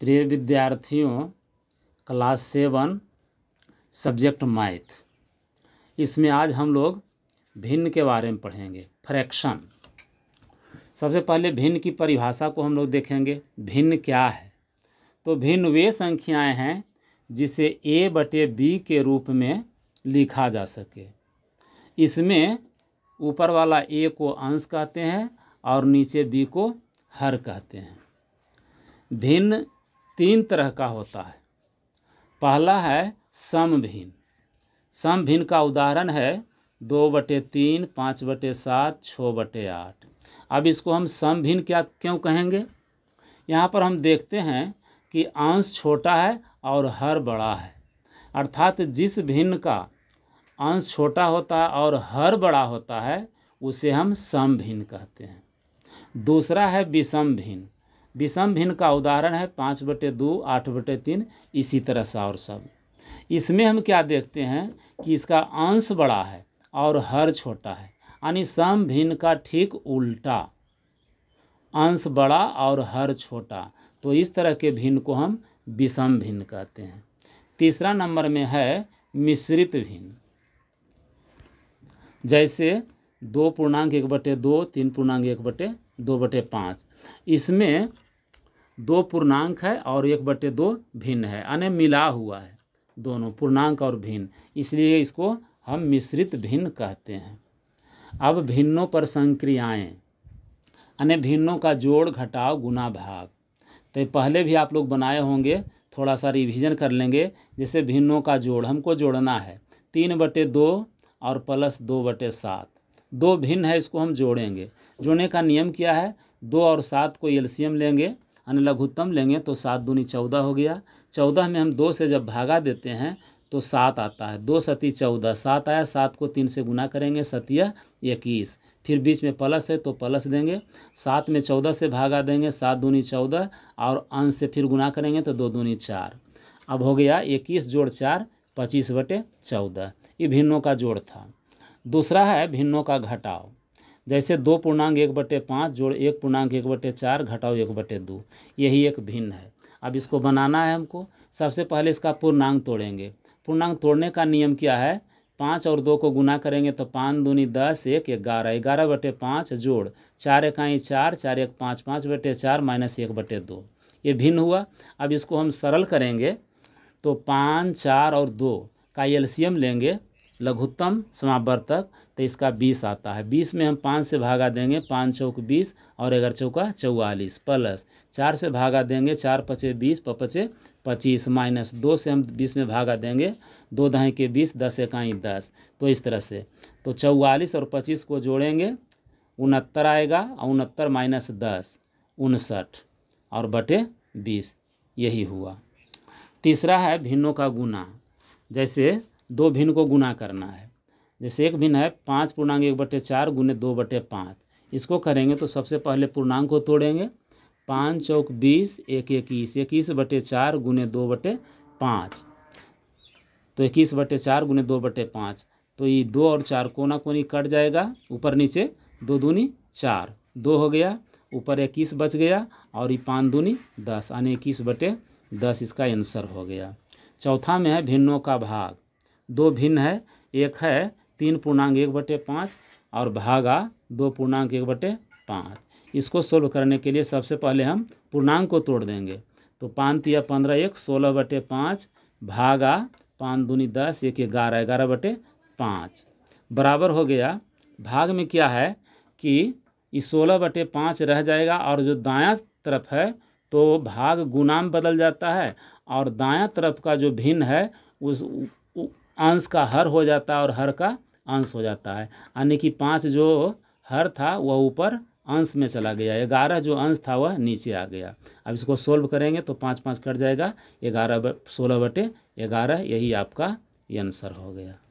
प्रिय विद्यार्थियों class seven subject math इसमें आज हम लोग भिन्न के बारे में पढ़ेंगे फ्रैक्शन सबसे पहले भिन्न की परिभाषा को हम लोग देखेंगे भिन्न क्या है तो भिन्न वे संख्याएं हैं जिसे ए बटे बी के रूप में लिखा जा सके इसमें ऊपर वाला ए को अंश कहते हैं और नीचे बी को हर कहते हैं भिन्न तीन तरह का होता है पहला है समभिन्न समभिन्न का उदाहरण है दो बटे तीन पाँच बटे सात छः बटे आठ अब इसको हम समभिन्न क्या क्यों कहेंगे यहाँ पर हम देखते हैं कि अंश छोटा है और हर बड़ा है अर्थात जिस भिन्न का अंश छोटा होता है और हर बड़ा होता है उसे हम समभिन्न कहते हैं दूसरा है विषम भिन्न विषम भिन्न का उदाहरण है पाँच बटे दो आठ बटे तीन इसी तरह से और सब इसमें हम क्या देखते हैं कि इसका अंश बड़ा है और हर छोटा है यानी सम भिन्न का ठीक उल्टा अंश बड़ा और हर छोटा तो इस तरह के भिन्न को हम विषम भिन्न कहते हैं तीसरा नंबर में है मिश्रित भिन्न जैसे दो पूर्णांक एक बटे दो तीन पूर्णांक एक बटे दो बटे पाँच इसमें दो पूर्णांक है और एक बटे दो भिन्न है यानी मिला हुआ है दोनों पूर्णांक और भिन्न इसलिए इसको हम मिश्रित भिन्न कहते हैं अब भिन्नों पर संक्रियाएँ यानी भिन्नों का जोड़ घटाव गुना भाग तो पहले भी आप लोग बनाए होंगे थोड़ा सा रिविजन कर लेंगे जैसे भिन्नों का जोड़ हमको जोड़ना है तीन बटे दो और प्लस दो बटे सात दो भिन्न है इसको हम जोड़ेंगे जोड़ने का नियम क्या है दो और सात को एलसीएम लेंगे यानी लघुत्तम लेंगे तो सात दूनी चौदह हो गया चौदह में हम दो से जब भागा देते हैं तो सात आता है दो सती चौदह सात आया सात को तीन से गुना करेंगे सतिया इक्कीस फिर बीच में प्लस है तो प्लस देंगे सात में चौदह से भागा देंगे सात दूनी चौदह और अंश से फिर गुना करेंगे तो दो दूनी चार अब हो गया इक्कीस जोड़ चार पच्चीस बटे चौदह ये भिन्नों का जोड़ था दूसरा है भिन्नों का घटाव जैसे दो पूर्णांग एक बटे पाँच जोड़ एक पूर्णांग एक बटे चार घटाओ एक बटे दो यही एक भिन्न है अब इसको बनाना है हमको सबसे पहले इसका पूर्णांग तोड़ेंगे पूर्णांग तोड़ने का नियम क्या है पाँच और दो को गुना करेंगे तो पाँच दूनी दस एक ग्यारह ग्यारह बटे पाँच जोड़ चार इकाई चार चार एक पाँच पाँच बटे चार माइनस एक बटे दो ये भिन्न हुआ अब इसको हम सरल करेंगे तो पाँच चार और दो का एल्सियम लेंगे लघुत्तम समावर्तक तो इसका बीस आता है बीस में हम पाँच से भागा देंगे पाँच चौक बीस और एगार चौका चौवालीस प्लस चार से भागा देंगे चार पचे बीस पचे पच्चीस माइनस दो से हम बीस में भागा देंगे दो दहाई के बीस दस इकाई दस तो इस तरह से तो चौवालीस और पच्चीस को जोड़ेंगे उनहत्तर आएगा और उनहत्तर माइनस दस उनसठ और बटे बीस यही हुआ तीसरा है भिन्नों का गुना जैसे दो भिन्न को गुना करना है जैसे एक भिन्न है पाँच पूर्णांग एक बटे चार गुने दो बटे पाँच इसको करेंगे तो सबसे पहले पूर्णांग को तोड़ेंगे पाँच चौक बीस एक इक्कीस इक्कीस बटे चार गुने दो बटे पाँच तो इक्कीस बटे चार गुने दो बटे पाँच तो ये दो और चार कोना कोनी कट जाएगा ऊपर नीचे दो दूनी चार दो हो गया ऊपर इक्कीस बच गया और ये पाँच दूनी दस यानी इक्कीस बटे दस इसका आंसर हो गया चौथा में है भिन्नों का भाग दो भिन्न है एक है तीन पूर्णांक एक बटे पाँच और भागा दो पूर्णांक एक बटे पाँच इसको सोल्व करने के लिए सबसे पहले हम पूर्णांक को तोड़ देंगे तो पाँच या पंद्रह एक सोलह बटे पाँच भागा पाँच दूनी दस एक ग्यारह ग्यारह बटे पाँच बराबर हो गया भाग में क्या है कि इस सोलह बटे पाँच रह जाएगा और जो दाया तरफ है तो भाग गुनाम बदल जाता है और दाया तरफ का जो भिन्न है उस अंश का हर हो जाता है और हर का अंश हो जाता है यानी कि पाँच जो हर था वह ऊपर अंश में चला गया ग्यारह जो अंश था वह नीचे आ गया अब इसको सोल्व करेंगे तो पाँच पाँच कट जाएगा ग्यारह सोलह बटे ग्यारह यही आपका आंसर हो गया